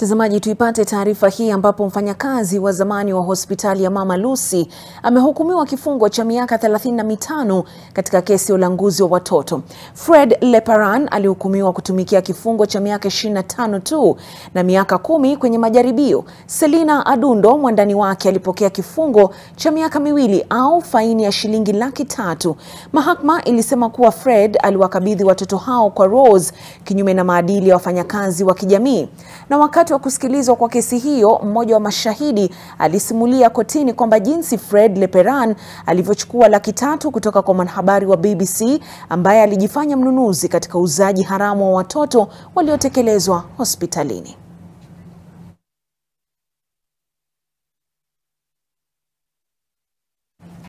Mtazamaji, tuipate taarifa hii ambapo mfanyakazi wa zamani wa hospitali ya Mama Lucy amehukumiwa kifungo cha miaka 35 katika kesi ya ulanguzi wa watoto. Fred Leparan alihukumiwa kutumikia kifungo cha miaka 25 tu na miaka kumi kwenye majaribio. Selina Adundo mwandani wake alipokea kifungo cha miaka miwili au faini ya shilingi laki tatu. Mahakama ilisema kuwa Fred aliwakabidhi watoto hao kwa Rose kinyume na maadili ya wafanyakazi wa kijamii na wakati Wakati wa kusikilizwa kwa kesi hiyo, mmoja wa mashahidi alisimulia kotini kwamba jinsi Fred Leperan alivyochukua laki tatu kutoka kwa mwanahabari wa BBC ambaye alijifanya mnunuzi katika uuzaji haramu wa watoto waliotekelezwa hospitalini.